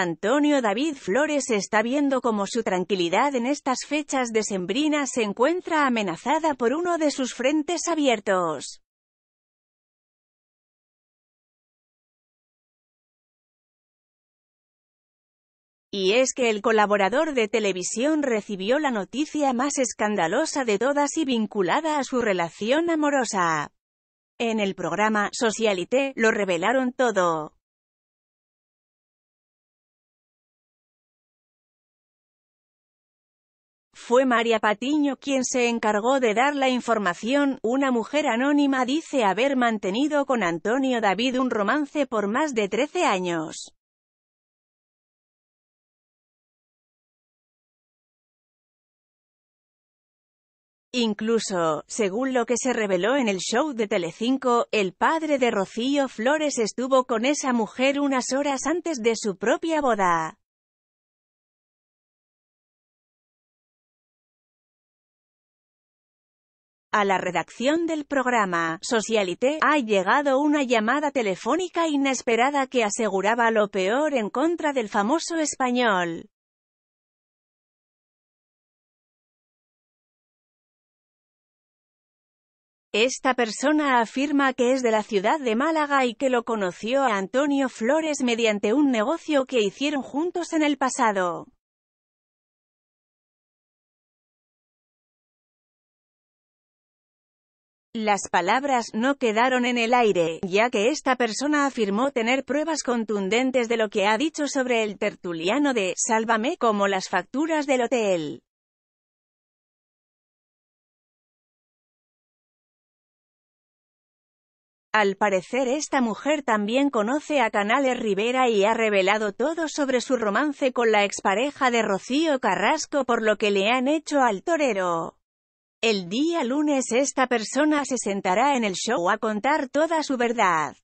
Antonio David Flores está viendo cómo su tranquilidad en estas fechas de sembrina se encuentra amenazada por uno de sus frentes abiertos. Y es que el colaborador de televisión recibió la noticia más escandalosa de todas y vinculada a su relación amorosa. En el programa Socialité lo revelaron todo. Fue María Patiño quien se encargó de dar la información, una mujer anónima dice haber mantenido con Antonio David un romance por más de 13 años. Incluso, según lo que se reveló en el show de Telecinco, el padre de Rocío Flores estuvo con esa mujer unas horas antes de su propia boda. A la redacción del programa Socialité ha llegado una llamada telefónica inesperada que aseguraba lo peor en contra del famoso español. Esta persona afirma que es de la ciudad de Málaga y que lo conoció a Antonio Flores mediante un negocio que hicieron juntos en el pasado. Las palabras no quedaron en el aire, ya que esta persona afirmó tener pruebas contundentes de lo que ha dicho sobre el tertuliano de Sálvame como las facturas del hotel. Al parecer esta mujer también conoce a Canales Rivera y ha revelado todo sobre su romance con la expareja de Rocío Carrasco por lo que le han hecho al torero. El día lunes esta persona se sentará en el show a contar toda su verdad.